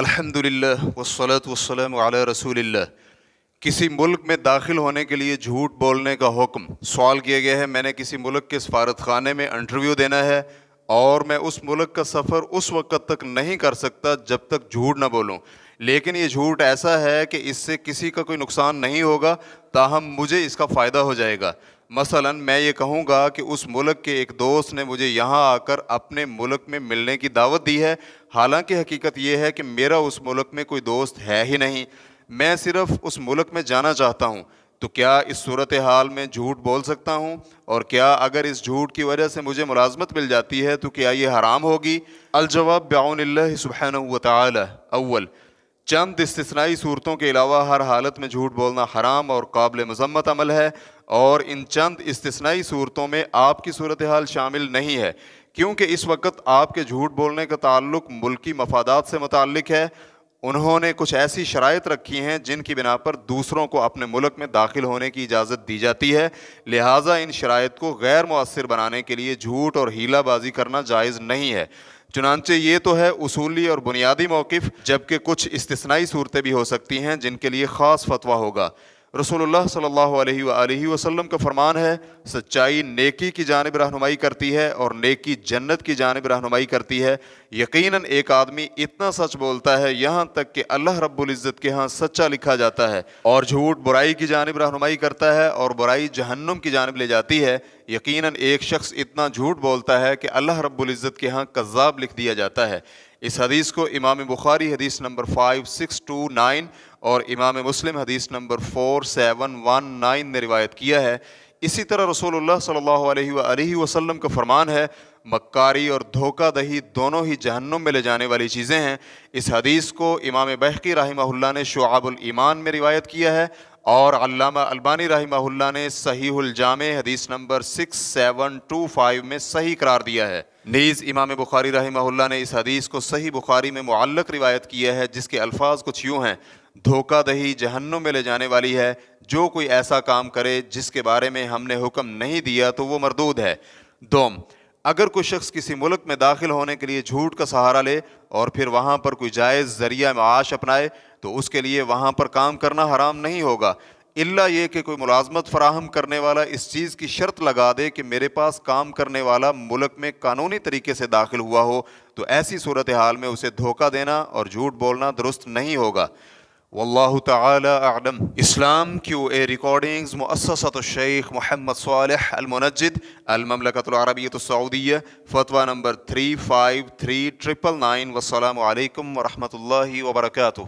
अल्हम्दुलिल्लाह वसलत वसलम अल रसूलिल्लाह किसी मुल्क में दाखिल होने के लिए झूठ बोलने का हुक्म सवाल किया गया है मैंने किसी मुल्क के सफारत खाने में इंटरव्यू देना है और मैं उस मुल्क का सफ़र उस वक़्त तक नहीं कर सकता जब तक झूठ ना बोलूँ लेकिन ये झूठ ऐसा है कि इससे किसी का कोई नुकसान नहीं होगा ताहम मुझे इसका फ़ायदा हो जाएगा मसलन मैं ये कहूँगा कि उस मुल्क के एक दोस्त ने मुझे यहाँ आकर अपने मुल्क में मिलने की दावत दी है हालांकि हकीकत यह है कि मेरा उस मुल्क में कोई दोस्त है ही नहीं मैं सिर्फ़ उस मुल्क में जाना चाहता हूँ तो क्या इस सूरत हाल में झूठ बोल सकता हूँ और क्या अगर इस झूठ की वजह से मुझे मुलाजमत मिल जाती है तो क्या ये हराम होगी अलजवाब ब्याउनल्ला सुबहान अव्वल चंद इस्तनाई सूरतों के अलावा हर हालत में झूठ बोलना हराम और काबिल मजम्मत अमल है और इन चंद इस्तनाई सूरतों में आपकी सूरत हाल शामिल नहीं है क्योंकि इस वक्त आपके झूठ बोलने का ताल्लुक मुल्की मफादात से मुतक है उन्होंने कुछ ऐसी शरात रखी हैं जिनकी बिना पर दूसरों को अपने मुल्क में दाखिल होने की इजाज़त दी जाती है लिहाजा इन शरात को गैर मौसर बनाने के लिए झूठ और हीलाबाजी करना जायज़ नहीं है चुनानचे ये तो है उसूली और बुनियादी मौक़ जबकि कुछ इसतनाई सूरतें भी हो सकती हैं जिनके लिए ख़ास फतवा होगा रसोल्ला सल्ला वसम का फरमान है सच्चाई नेकी की जानब रहनुमाई करती है और नेकी जन्नत की जानब रहनुमाई करती है यकीनन एक आदमी इतना सच बोलता है यहाँ तक कि अल्लाह रब्ज़त के यहाँ सच्चा लिखा जाता है और झूठ बुराई की जानब रहनुमाई करता है और बुराई जहन्नुम की जानब ले जाती है यकीनन एक शख्स इतना झूठ बोलता है कि अल्लाह रब्ज़त के यहाँ कज़ाब लिख दिया जाता है इस हदीस को इमाम बुखारी हदीस number five six two nine और इमाम मुस्लिम हदीस number four seven one nine ने रिवायत किया है इसी तरह रसोल्ला सल्लल्लाहु अलैहि का फरमान है मक्कारी और धोखा दही दोनों ही जहन्नुम में ले जाने वाली चीज़ें हैं इस हदीस को इमाम बहकी राहिमहुल्ला ने शुआबुल ईमान में रिवायत किया है और अल्लामा अल्बानी रही ने सहीहुल हदीस number six seven two five में सही करार दिया है नीज़ इमाम बुखारी रही ने इस हदीस को सही बुखारी में मुल्लक रिवायत किया है जिसके अल्फाज कुछ यूँ हैं धोखा दही जहन्नुम में ले जाने वाली है जो कोई ऐसा काम करे जिसके बारे में हमने हुक्म नहीं दिया तो वो मरदूद है दोम अगर कोई शख्स किसी मुल्क में दाखिल होने के लिए झूठ का सहारा ले और फिर वहाँ पर कोई जायज़ ज़रिया माश अपनाए तो उसके लिए वहाँ पर काम करना हराम नहीं होगा इल्ला ये कि कोई मुलाजमत फराहम करने वाला इस चीज़ की शर्त लगा दे कि मेरे पास काम करने वाला मुल्क में कानूनी तरीके से दाखिल हुआ हो तो ऐसी सूरत हाल में उसे धोखा देना और झूठ बोलना दुरुस्त नहीं होगा वल्ल तलम Islam Q A recordings Sheikh Muhammad Salih Almunajjid अलममलकतरबियतसऊदिया फ़तवा number three five three triple nine वसलम वरहमल वबरकू